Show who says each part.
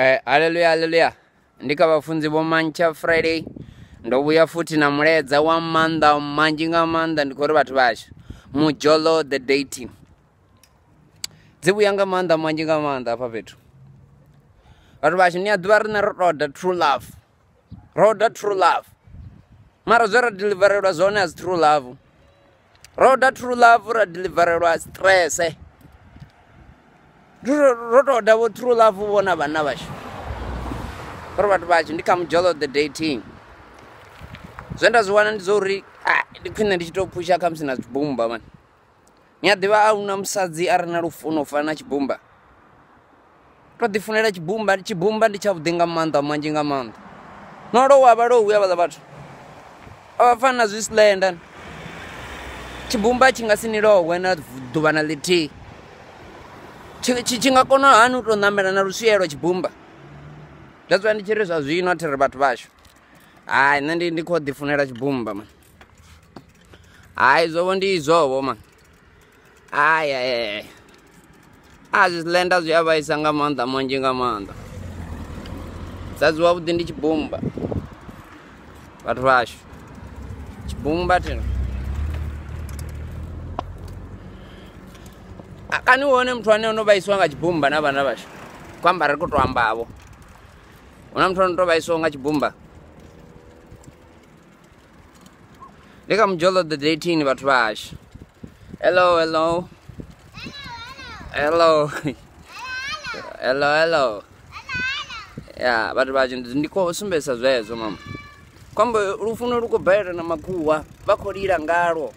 Speaker 1: Eh, haleluya haleluya ndikavafunzi vomancha friday ndovuya futi namuleedza wa manda manji nga manda ndikori vatu vacho mujolo the deity dzivuya nga manda manji nga manda apa petu vatu vacho niya duva rine roda true love roda true love mara zve ra dilivharelwa zone as true love roda true love ra dilivharelwa strese eh? rotodavo true love vona vana vacho vari vatu vacho ndikamujol of the dating zve ndazviwana ndizouri ndikhwine ndichitopusha kamusina chibumba man nyadiva auna musadzi ari na lufuno fana chibumba todifunira chibumba chibumba ndichavudinga manda manji nga manda nolowava louya vala vatu avafana zvislenda chibumba chingasinilowena duvana litii chingakona hani u tonamela na rusiyelo tshibumba zvatsva ndi chiri zwa zvino tiri vathu vashu hayi nṋe ndi kho difunela tshibumba ma hayi zovo ndi izovo ma ay a zwilenda zwi a vaisa nga maanḓa manzhi nga maanḓa sadzi wavuḓi ndi tshibumba vhathu vhashu tshibumba tino kani uone muthu ane unovaisiwa nga chibhumba na vana vasho kwamba ri kutoambavo una muthu anotovaisiwa nga chibhumba ndika mujolo the datin vathu vahasha hello hello hello hello hello ya vathu vahasha ndiko sumbesa zvezvo mama kwamba lufuno lukubhaela na makuwa vakholila ngalo